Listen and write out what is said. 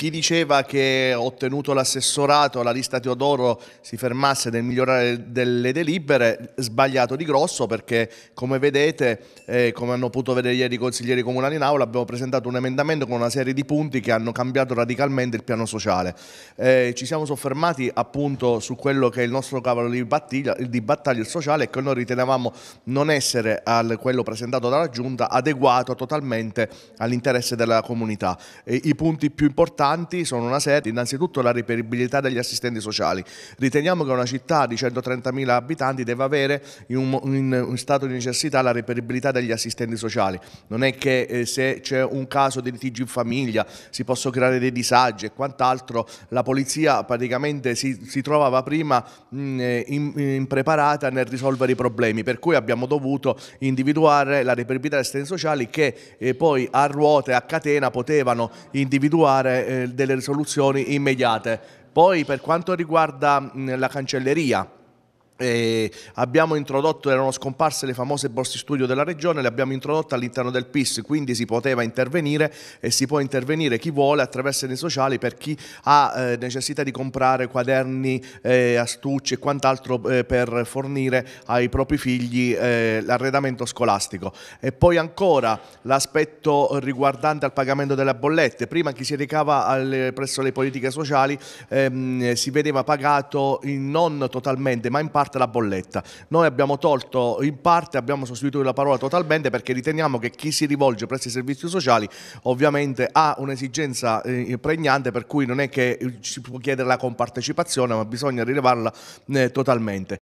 Chi diceva che ottenuto l'assessorato la lista Teodoro si fermasse nel migliorare delle delibere, sbagliato di grosso perché come vedete, eh, come hanno potuto vedere ieri i consiglieri comunali in aula, abbiamo presentato un emendamento con una serie di punti che hanno cambiato radicalmente il piano sociale. Eh, ci siamo soffermati appunto su quello che è il nostro cavallo di battaglia, di battaglia il sociale che noi ritenevamo non essere al, quello presentato dalla Giunta adeguato totalmente all'interesse della comunità. Eh, I punti più importanti importanti sono una serie, innanzitutto la reperibilità degli assistenti sociali. Riteniamo che una città di 130.000 abitanti deve avere in un, in un, stato di necessità la reperibilità degli assistenti sociali. Non è che eh, se c'è un caso di litigi in famiglia si possono creare dei disagi e quant'altro, la polizia praticamente si, si trovava prima mm, eh, impreparata nel risolvere i problemi, per cui abbiamo dovuto individuare la reperibilità degli assistenti sociali che eh, poi a ruote, a catena potevano individuare eh, delle risoluzioni immediate. Poi per quanto riguarda la cancelleria, e abbiamo introdotto, erano scomparse le famose borse studio della regione, le abbiamo introdotte all'interno del PIS, quindi si poteva intervenire e si può intervenire chi vuole attraverso i sociali per chi ha eh, necessità di comprare quaderni, eh, astucce e quant'altro eh, per fornire ai propri figli eh, l'arredamento scolastico. E poi ancora l'aspetto riguardante al pagamento delle bollette, prima chi si recava al, presso le politiche sociali ehm, si vedeva pagato in, non totalmente ma in parte parte la bolletta. Noi abbiamo tolto in parte, abbiamo sostituito la parola totalmente perché riteniamo che chi si rivolge presso i servizi sociali ovviamente ha un'esigenza eh, pregnante per cui non è che eh, si può chiedere la compartecipazione ma bisogna rilevarla eh, totalmente.